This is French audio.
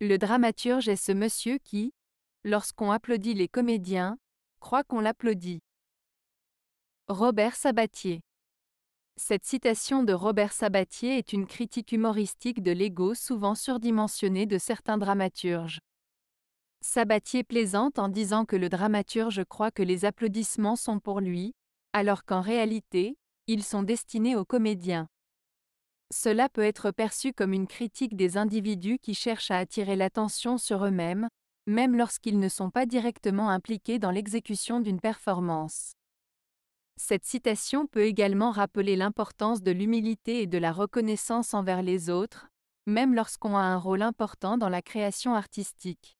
Le dramaturge est ce monsieur qui, lorsqu'on applaudit les comédiens, croit qu'on l'applaudit. Robert Sabatier Cette citation de Robert Sabatier est une critique humoristique de l'ego souvent surdimensionné de certains dramaturges. Sabatier plaisante en disant que le dramaturge croit que les applaudissements sont pour lui, alors qu'en réalité, ils sont destinés aux comédiens. Cela peut être perçu comme une critique des individus qui cherchent à attirer l'attention sur eux-mêmes, même lorsqu'ils ne sont pas directement impliqués dans l'exécution d'une performance. Cette citation peut également rappeler l'importance de l'humilité et de la reconnaissance envers les autres, même lorsqu'on a un rôle important dans la création artistique.